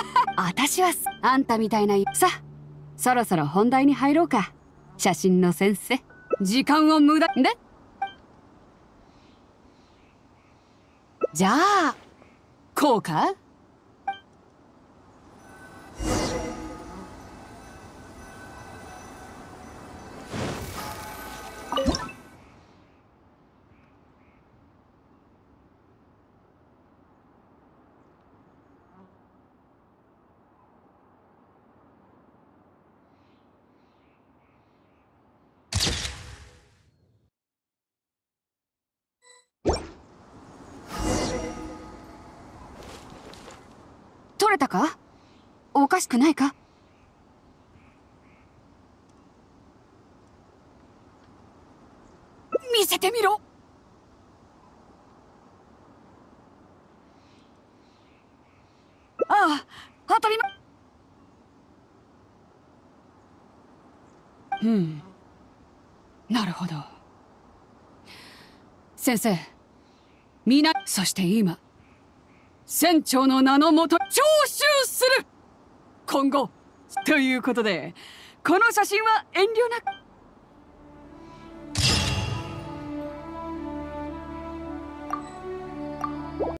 私はあんたみたいなさそろそろ本題に入ろうか写真の先生時間を無駄でじゃあこうかれたかおかしくないか見せてみろああ当たり前うんなるほど先生皆そして今船長の名のもと徴収する今後ということでこの写真は遠慮なく